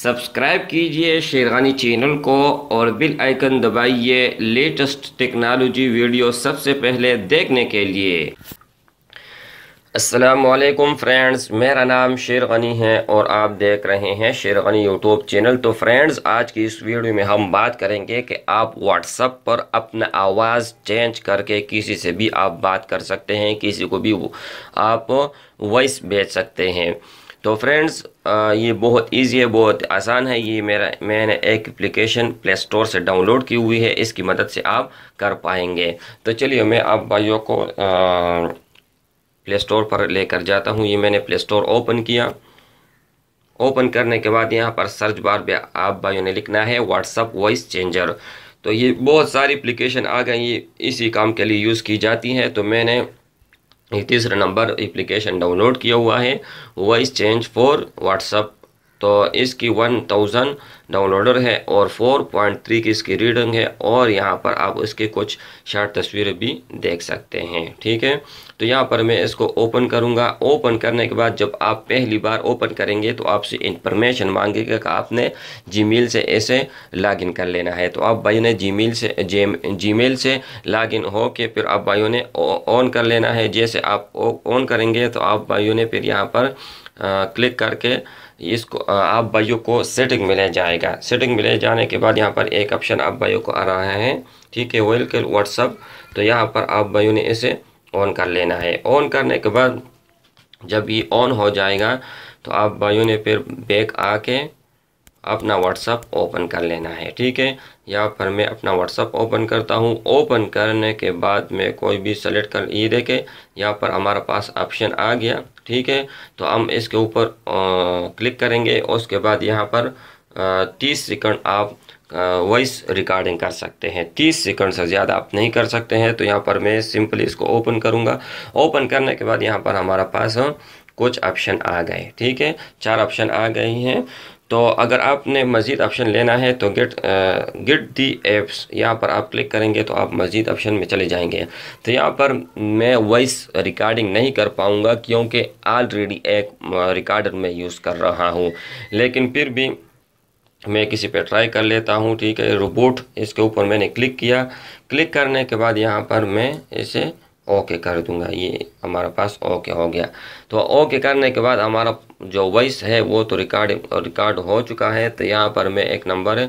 subscribe कीजिए शेरगानी channel को और बिल आइकन दबाइए लेटेस्ट टेक्नोलॉजी वीडियो सबसे पहले देखने के लिए असलकम फ्रेंड्स मेरा नाम गनी है और आप देख रहे हैं गनी यूट्यूब चैनल तो फ्रेंड्स आज की इस वीडियो में हम बात करेंगे कि आप व्हाट्सअप पर अपना आवाज़ चेंज करके किसी से भी आप बात कर सकते हैं किसी को भी आप वॉइस भेज सकते हैं तो फ्रेंड्स ये बहुत इजी है बहुत आसान है ये मेरा मैंने एक एप्लीकेशन प्ले स्टोर से डाउनलोड की हुई है इसकी मदद से आप कर पाएंगे तो चलिए मैं आप भाइयों को प्ले स्टोर पर लेकर जाता हूँ ये मैंने प्ले स्टोर ओपन किया ओपन करने के बाद यहाँ पर सर्च बार पे आप भाइयों ने लिखना है व्हाट्सअप वॉइस चेंजर तो ये बहुत सारी एप्लीकेशन आ गई इसी काम के लिए यूज़ की जाती है तो मैंने तीसरा नंबर एप्लीकेशन डाउनलोड किया हुआ है वॉइस चेंज फॉर व्हाट्सअप तो इसकी 1000 डाउनलोडर है और 4.3 की इसकी रीडिंग है और यहाँ पर आप इसके कुछ शार्ट तस्वीरें भी देख सकते हैं ठीक है तो यहाँ पर मैं इसको ओपन करूँगा ओपन करने के बाद जब आप पहली बार ओपन करेंगे तो आपसे इंफॉर्मेशन मांगेगा कि आपने जी से ऐसे लॉगिन कर लेना है तो आप भाई ने जी से जी मेल से लॉगिन हो के फिर आप भाइयों ने ऑन कर लेना है जैसे आप ऑन करेंगे तो आप भाइयों ने फिर यहाँ पर क्लिक करके इसको आप बायो को सेटिंग मिले जाएगा सेटिंग मिले जाने के बाद यहाँ पर एक ऑप्शन आप बायो को आ रहा है ठीक है वेल के व्हाट्सअप तो यहाँ पर आप बायो ने इसे ऑन कर लेना है ऑन करने के बाद जब ये ऑन हो जाएगा तो आप बायो ने फिर बैक आके अपना व्हाट्सअप ओपन कर लेना है ठीक है यहाँ पर मैं अपना व्हाट्सअप ओपन करता हूँ ओपन करने के बाद मैं कोई भी सेलेक्ट कर ये देखे यहाँ पर हमारे पास ऑप्शन आ गया ठीक है तो हम इसके ऊपर क्लिक करेंगे उसके बाद यहाँ पर तीस सेकंड आप वॉइस रिकॉर्डिंग कर सकते हैं तीस सेकंड से ज़्यादा आप नहीं कर सकते हैं तो यहाँ पर मैं सिंपली इसको ओपन करूँगा ओपन करने के बाद यहाँ पर हमारा पास कुछ ऑप्शन आ गए ठीक है चार ऑप्शन आ गए हैं तो अगर आपने मज़ीद ऑप्शन लेना है तो गेट गेट दी एप्स यहाँ पर आप क्लिक करेंगे तो आप मज़ीद ऑप्शन में चले जाएंगे तो यहाँ पर मैं वॉइस रिकॉर्डिंग नहीं कर पाऊँगा क्योंकि ऑलरेडी एक रिकॉर्डर में यूज़ कर रहा हूँ लेकिन फिर भी मैं किसी पे ट्राई कर लेता हूँ ठीक है रोबोट इसके ऊपर मैंने क्लिक किया क्लिक करने के बाद यहाँ पर मैं इसे ओके कर दूंगा ये हमारे पास ओके हो गया तो ओके करने के बाद हमारा जो वॉइस है वो तो रिकॉर्ड रिकॉर्ड हो चुका है तो यहाँ पर मैं एक नंबर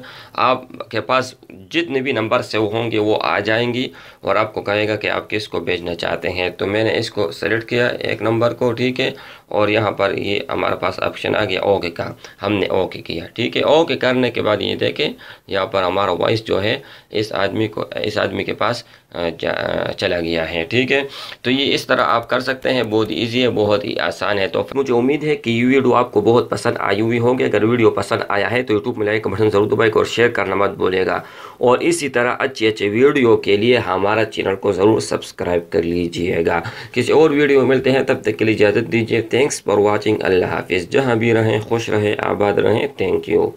आप के पास जितने भी नंबर सेव होंगे वो आ जाएंगी और आपको कहेगा कि आप किसको भेजना चाहते हैं तो मैंने इसको सेलेक्ट किया एक नंबर को ठीक है और यहाँ पर ये हमारे पास ऑप्शन आ गया ओके का हमने ओके किया ठीक है ओके करने के बाद ये देखें यहाँ पर हमारा वॉइस जो है इस आदमी को इस आदमी के पास चला गया है ठीक है तो ये इस तरह आप कर सकते हैं बहुत ईजी है बहुत ही आसान है तो मुझे उम्मीद है कि ये वीडियो आपको बहुत पसंद आई हुई होंगे अगर वीडियो पसंद आया है तो यूट्यूब में लाइक बटन जरूर दबाएगा और शेयर करना मत भूलेगा और इसी तरह अच्छी अच्छी वीडियो के लिए हमारा चैनल को ज़रूर सब्सक्राइब कर लीजिएगा किसी और वीडियो मिलते हैं तब तक के लिए इजाज़त दीजिए थैंक्स फॉर वॉचिंग अल्लाह हाफिज़ जहाँ भी रहें खुश रहें आबाद रहें थैंक यू